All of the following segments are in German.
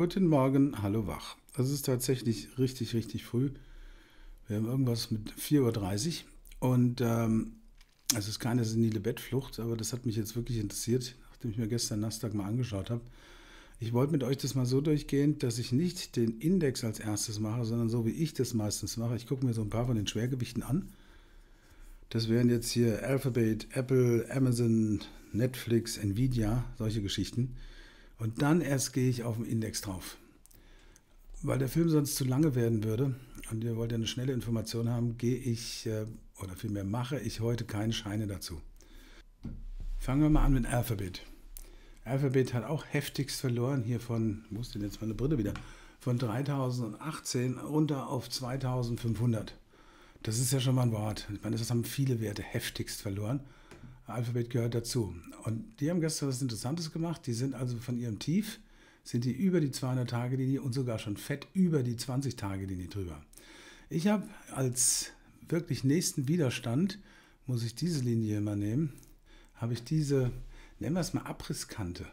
Guten Morgen, hallo wach. Es ist tatsächlich richtig, richtig früh. Wir haben irgendwas mit 4.30 Uhr und ähm, es ist keine senile Bettflucht, aber das hat mich jetzt wirklich interessiert, nachdem ich mir gestern Nasdaq mal angeschaut habe. Ich wollte mit euch das mal so durchgehen, dass ich nicht den Index als erstes mache, sondern so wie ich das meistens mache. Ich gucke mir so ein paar von den Schwergewichten an. Das wären jetzt hier Alphabet, Apple, Amazon, Netflix, Nvidia, solche Geschichten. Und dann erst gehe ich auf den Index drauf. Weil der Film sonst zu lange werden würde und ihr wollt ja eine schnelle Information haben, gehe ich äh, oder vielmehr mache ich heute keine Scheine dazu. Fangen wir mal an mit Alphabet. Alphabet hat auch heftigst verloren hier von, wo ist denn jetzt meine Brille wieder, von 3018 runter auf 2500. Das ist ja schon mal ein Wort. Ich meine, das haben viele Werte heftigst verloren. Alphabet gehört dazu. Und die haben gestern was Interessantes gemacht. Die sind also von ihrem Tief, sind die über die 200-Tage-Linie und sogar schon fett über die 20-Tage-Linie drüber. Ich habe als wirklich nächsten Widerstand, muss ich diese Linie immer nehmen, habe ich diese, nennen wir es mal Abrisskante.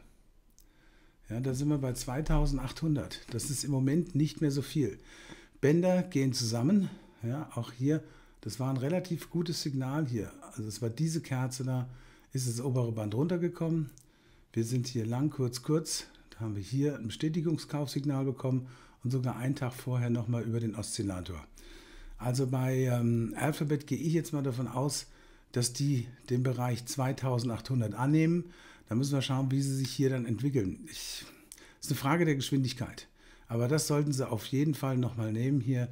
Ja, da sind wir bei 2800. Das ist im Moment nicht mehr so viel. Bänder gehen zusammen. Ja, auch hier das war ein relativ gutes Signal hier. Also es war diese Kerze da, ist das obere Band runtergekommen. Wir sind hier lang, kurz, kurz. Da haben wir hier ein Bestätigungskaufsignal bekommen und sogar einen Tag vorher nochmal über den Oszillator. Also bei ähm, Alphabet gehe ich jetzt mal davon aus, dass die den Bereich 2800 annehmen. Da müssen wir schauen, wie sie sich hier dann entwickeln. Ich, ist eine Frage der Geschwindigkeit. Aber das sollten sie auf jeden Fall nochmal nehmen. Hier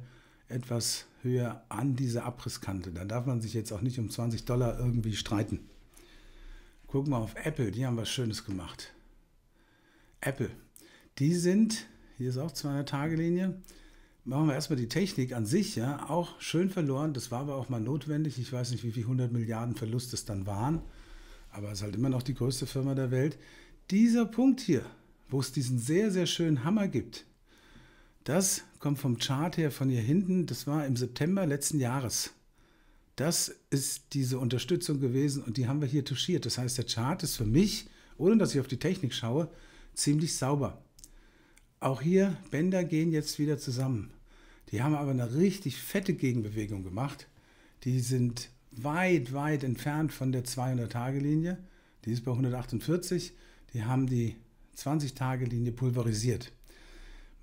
etwas Höhe an diese Abrisskante. Da darf man sich jetzt auch nicht um 20 Dollar irgendwie streiten. Gucken wir auf Apple, die haben was Schönes gemacht. Apple, die sind, hier ist auch 200-Tage-Linie, machen wir erstmal die Technik an sich, ja, auch schön verloren. Das war aber auch mal notwendig. Ich weiß nicht, wie viel 100 Milliarden Verlust es dann waren, aber es ist halt immer noch die größte Firma der Welt. Dieser Punkt hier, wo es diesen sehr, sehr schönen Hammer gibt, das kommt vom Chart her von hier hinten. Das war im September letzten Jahres. Das ist diese Unterstützung gewesen und die haben wir hier touchiert. Das heißt, der Chart ist für mich, ohne dass ich auf die Technik schaue, ziemlich sauber. Auch hier, Bänder gehen jetzt wieder zusammen. Die haben aber eine richtig fette Gegenbewegung gemacht. Die sind weit, weit entfernt von der 200-Tage-Linie. Die ist bei 148. Die haben die 20-Tage-Linie pulverisiert.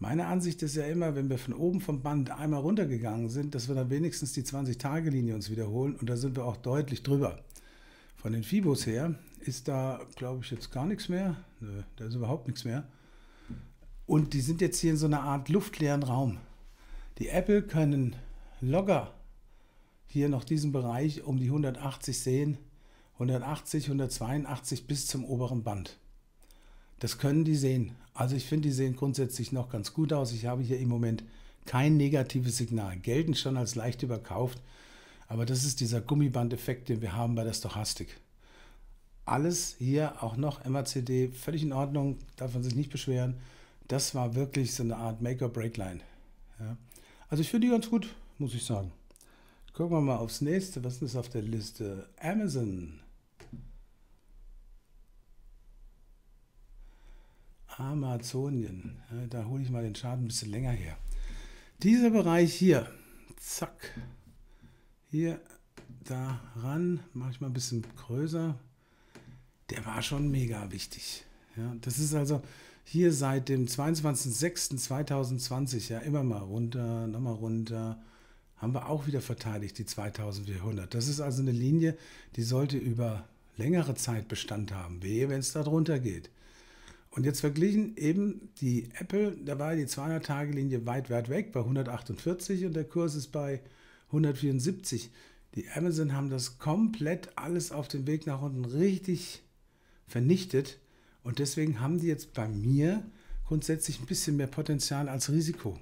Meine Ansicht ist ja immer, wenn wir von oben vom Band einmal runtergegangen sind, dass wir dann wenigstens die 20-Tage-Linie uns wiederholen und da sind wir auch deutlich drüber. Von den Fibos her ist da, glaube ich, jetzt gar nichts mehr. Nö, da ist überhaupt nichts mehr. Und die sind jetzt hier in so einer Art luftleeren Raum. Die Apple können locker hier noch diesen Bereich um die 180 sehen. 180, 182 bis zum oberen Band. Das können die sehen. Also ich finde, die sehen grundsätzlich noch ganz gut aus. Ich habe hier im Moment kein negatives Signal. Gelten schon als leicht überkauft, aber das ist dieser Gummibandeffekt, den wir haben bei der Stochastik. Alles hier auch noch MACD völlig in Ordnung, darf man sich nicht beschweren. Das war wirklich so eine Art Make-or-Break-Line. Ja. Also ich finde die ganz gut, muss ich sagen. Gucken wir mal aufs nächste. Was ist auf der Liste? Amazon. Amazonien. Da hole ich mal den Schaden ein bisschen länger her. Dieser Bereich hier, zack, hier daran, mache ich mal ein bisschen größer, der war schon mega wichtig. Ja, das ist also hier seit dem 22.06.2020, ja immer mal runter, nochmal runter, haben wir auch wieder verteidigt, die 2400. Das ist also eine Linie, die sollte über längere Zeit Bestand haben, wehe, wenn es da drunter geht. Und jetzt verglichen eben die Apple, da war die 200-Tage-Linie weit, weit weg bei 148 und der Kurs ist bei 174. Die Amazon haben das komplett alles auf dem Weg nach unten richtig vernichtet und deswegen haben die jetzt bei mir grundsätzlich ein bisschen mehr Potenzial als Risiko.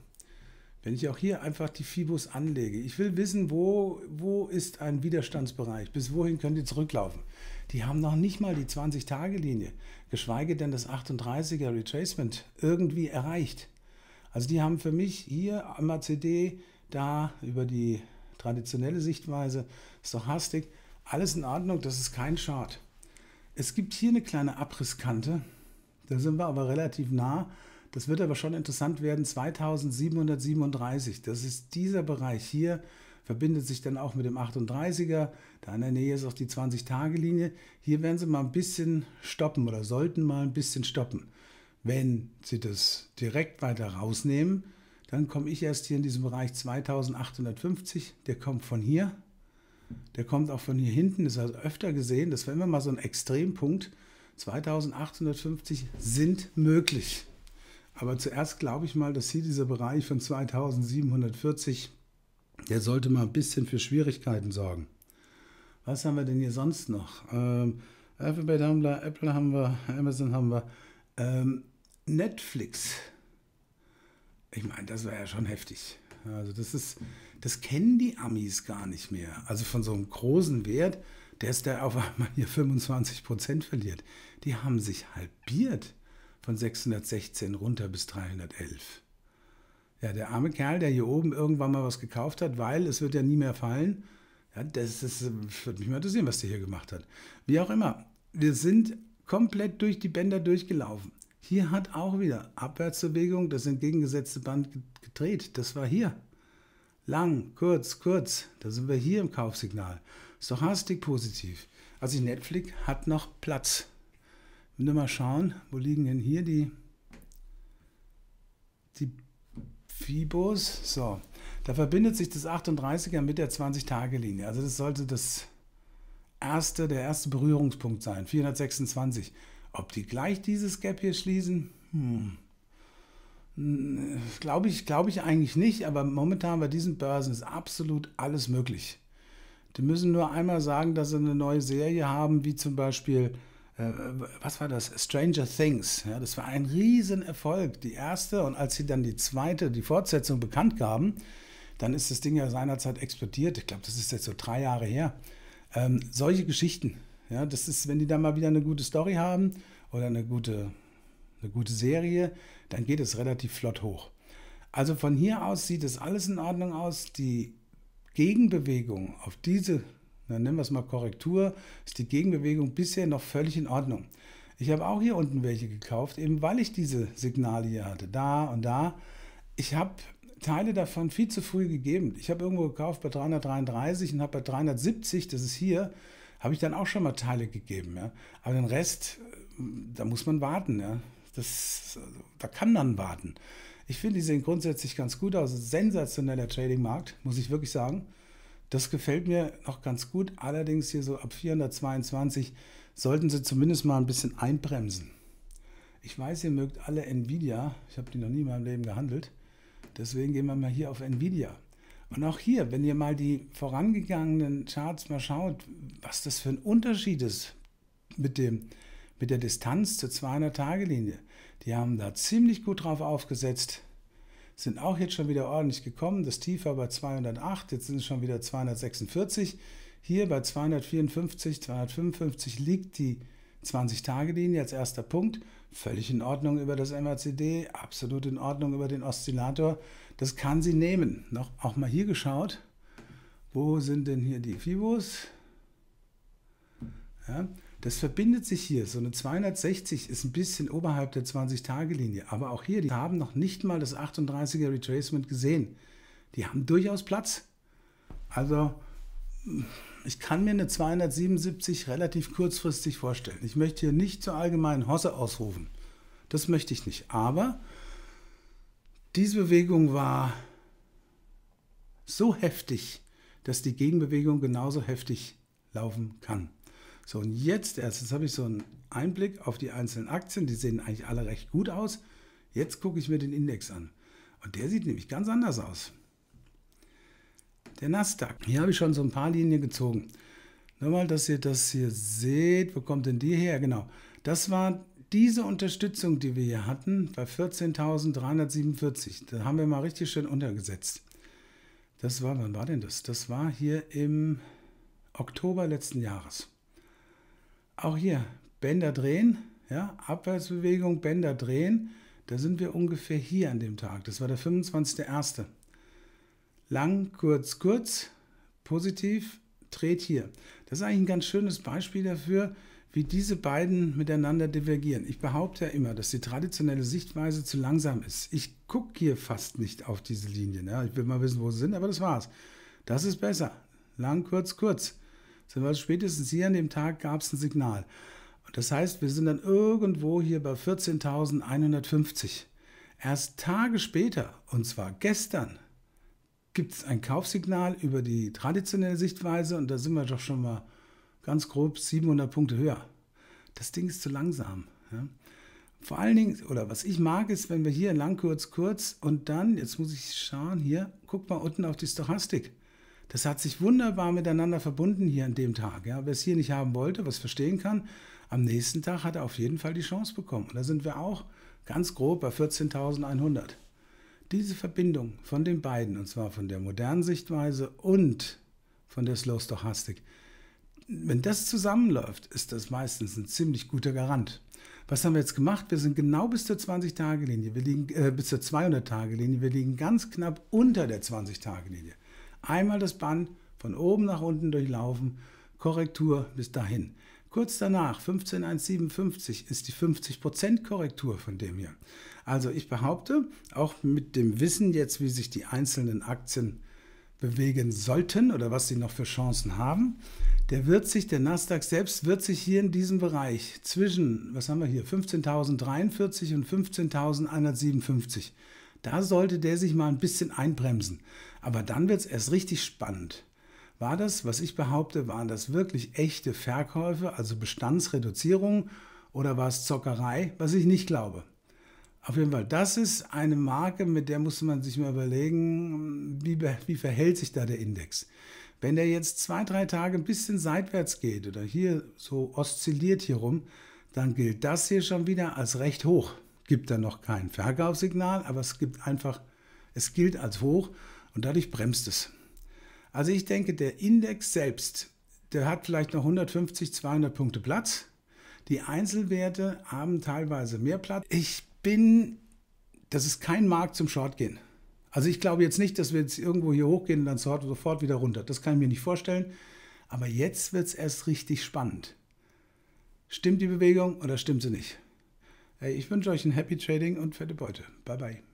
Wenn ich auch hier einfach die Fibus anlege, ich will wissen, wo, wo ist ein Widerstandsbereich, bis wohin können die zurücklaufen. Die haben noch nicht mal die 20-Tage-Linie, geschweige denn das 38er Retracement irgendwie erreicht. Also die haben für mich hier am ACD, da über die traditionelle Sichtweise, Stochastik, alles in Ordnung, das ist kein Short. Es gibt hier eine kleine Abrisskante, da sind wir aber relativ nah das wird aber schon interessant werden, 2737. Das ist dieser Bereich hier, verbindet sich dann auch mit dem 38er. Da in der Nähe ist auch die 20-Tage-Linie. Hier werden sie mal ein bisschen stoppen oder sollten mal ein bisschen stoppen. Wenn sie das direkt weiter rausnehmen, dann komme ich erst hier in diesem Bereich 2850. Der kommt von hier. Der kommt auch von hier hinten. Das ist ich öfter gesehen. Das war immer mal so ein Extrempunkt. 2850 sind möglich. Aber zuerst glaube ich mal, dass hier dieser Bereich von 2740, der sollte mal ein bisschen für Schwierigkeiten sorgen. Was haben wir denn hier sonst noch? Ähm, Alphabet haben wir, Apple haben wir, Amazon haben wir, ähm, Netflix. Ich meine, das war ja schon heftig. Also das ist, das kennen die Amis gar nicht mehr. Also von so einem großen Wert, der ist der auf einmal hier 25 verliert. Die haben sich halbiert von 616 runter bis 311. Ja, der arme Kerl, der hier oben irgendwann mal was gekauft hat, weil es wird ja nie mehr fallen. Ja, das, das würde mich mal interessieren, was der hier gemacht hat. Wie auch immer, wir sind komplett durch die Bänder durchgelaufen. Hier hat auch wieder Abwärtsbewegung, das entgegengesetzte Band gedreht. Das war hier. Lang, kurz, kurz. Da sind wir hier im Kaufsignal. Stochastik positiv. Also Netflix hat noch Platz. Wenn wir mal schauen, wo liegen denn hier die, die Fibos? So, da verbindet sich das 38er mit der 20-Tage-Linie. Also das sollte das erste, der erste Berührungspunkt sein, 426. Ob die gleich dieses Gap hier schließen? Hm. hm glaube ich, glaube ich eigentlich nicht, aber momentan bei diesen Börsen ist absolut alles möglich. Die müssen nur einmal sagen, dass sie eine neue Serie haben, wie zum Beispiel äh, was war das? Stranger Things. Ja, das war ein Riesenerfolg, die erste. Und als sie dann die zweite, die Fortsetzung bekannt gaben, dann ist das Ding ja seinerzeit explodiert. Ich glaube, das ist jetzt so drei Jahre her. Ähm, solche Geschichten. Ja, das ist, wenn die dann mal wieder eine gute Story haben oder eine gute, eine gute Serie, dann geht es relativ flott hoch. Also von hier aus sieht es alles in Ordnung aus. Die Gegenbewegung auf diese dann nennen wir es mal Korrektur, ist die Gegenbewegung bisher noch völlig in Ordnung. Ich habe auch hier unten welche gekauft, eben weil ich diese Signale hier hatte, da und da. Ich habe Teile davon viel zu früh gegeben. Ich habe irgendwo gekauft bei 333 und habe bei 370, das ist hier, habe ich dann auch schon mal Teile gegeben. Ja. Aber den Rest, äh, da muss man warten. Ja. Das, also, da kann man warten. Ich finde, die sehen grundsätzlich ganz gut aus. Sensationeller Trading-Markt, muss ich wirklich sagen. Das gefällt mir noch ganz gut. Allerdings hier so ab 422 sollten Sie zumindest mal ein bisschen einbremsen. Ich weiß, ihr mögt alle Nvidia. Ich habe die noch nie in meinem Leben gehandelt. Deswegen gehen wir mal hier auf Nvidia. Und auch hier, wenn ihr mal die vorangegangenen Charts mal schaut, was das für ein Unterschied ist mit, dem, mit der Distanz zur 200-Tage-Linie. Die haben da ziemlich gut drauf aufgesetzt sind auch jetzt schon wieder ordentlich gekommen. Das Tief war bei 208, jetzt sind es schon wieder 246. Hier bei 254, 255 liegt die 20-Tage-Linie als erster Punkt. Völlig in Ordnung über das MACD, absolut in Ordnung über den Oszillator. Das kann sie nehmen. Noch auch mal hier geschaut. Wo sind denn hier die Fibos? Ja. Das verbindet sich hier. So eine 260 ist ein bisschen oberhalb der 20-Tage-Linie. Aber auch hier, die haben noch nicht mal das 38er Retracement gesehen. Die haben durchaus Platz. Also, ich kann mir eine 277 relativ kurzfristig vorstellen. Ich möchte hier nicht zur allgemeinen Hosse ausrufen. Das möchte ich nicht. Aber diese Bewegung war so heftig, dass die Gegenbewegung genauso heftig laufen kann. So, und jetzt erst, jetzt habe ich so einen Einblick auf die einzelnen Aktien, die sehen eigentlich alle recht gut aus. Jetzt gucke ich mir den Index an. Und der sieht nämlich ganz anders aus. Der Nasdaq. Hier habe ich schon so ein paar Linien gezogen. Nur mal, dass ihr das hier seht. Wo kommt denn die her? Genau. Das war diese Unterstützung, die wir hier hatten, bei 14.347. Da haben wir mal richtig schön untergesetzt. Das war, wann war denn das? Das war hier im Oktober letzten Jahres. Auch hier Bänder drehen, ja, Abwärtsbewegung, Bänder drehen. Da sind wir ungefähr hier an dem Tag. Das war der 25.01. Lang, kurz, kurz, positiv, dreht hier. Das ist eigentlich ein ganz schönes Beispiel dafür, wie diese beiden miteinander divergieren. Ich behaupte ja immer, dass die traditionelle Sichtweise zu langsam ist. Ich gucke hier fast nicht auf diese Linien. Ja. Ich will mal wissen, wo sie sind, aber das war's. Das ist besser. Lang, kurz, kurz sind spätestens hier an dem Tag gab es ein Signal. Und das heißt, wir sind dann irgendwo hier bei 14.150. Erst Tage später, und zwar gestern, gibt es ein Kaufsignal über die traditionelle Sichtweise und da sind wir doch schon mal ganz grob 700 Punkte höher. Das Ding ist zu langsam. Ja? Vor allen Dingen, oder was ich mag, ist, wenn wir hier lang, kurz, kurz und dann, jetzt muss ich schauen, hier, guck mal unten auf die Stochastik. Das hat sich wunderbar miteinander verbunden hier an dem Tag. Ja. Wer es hier nicht haben wollte, was verstehen kann, am nächsten Tag hat er auf jeden Fall die Chance bekommen. Und da sind wir auch ganz grob bei 14.100. Diese Verbindung von den beiden, und zwar von der modernen Sichtweise und von der Slow Stochastic, wenn das zusammenläuft, ist das meistens ein ziemlich guter Garant. Was haben wir jetzt gemacht? Wir sind genau bis zur 20-Tage-Linie, wir liegen äh, bis zur 200-Tage-Linie, wir liegen ganz knapp unter der 20-Tage-Linie. Einmal das Band von oben nach unten durchlaufen, Korrektur bis dahin. Kurz danach, 15157, ist die 50% Korrektur von dem hier. Also ich behaupte, auch mit dem Wissen jetzt, wie sich die einzelnen Aktien bewegen sollten oder was sie noch für Chancen haben, der wird sich, der Nasdaq selbst wird sich hier in diesem Bereich zwischen, was haben wir hier, 15.043 und 15.157 da sollte der sich mal ein bisschen einbremsen. Aber dann wird es erst richtig spannend. War das, was ich behaupte, waren das wirklich echte Verkäufe, also Bestandsreduzierung oder war es Zockerei, was ich nicht glaube? Auf jeden Fall, das ist eine Marke, mit der muss man sich mal überlegen, wie, wie verhält sich da der Index. Wenn der jetzt zwei, drei Tage ein bisschen seitwärts geht oder hier so oszilliert hier rum, dann gilt das hier schon wieder als recht hoch gibt dann noch kein Verkaufssignal, aber es gibt einfach, es gilt als hoch und dadurch bremst es. Also ich denke, der Index selbst, der hat vielleicht noch 150, 200 Punkte Platz. Die Einzelwerte haben teilweise mehr Platz. Ich bin, das ist kein Markt zum Shortgehen. Also ich glaube jetzt nicht, dass wir jetzt irgendwo hier hochgehen und dann sofort wieder runter. Das kann ich mir nicht vorstellen. Aber jetzt wird es erst richtig spannend. Stimmt die Bewegung oder stimmt sie nicht? ich wünsche euch ein Happy Trading und fette Beute. Bye bye.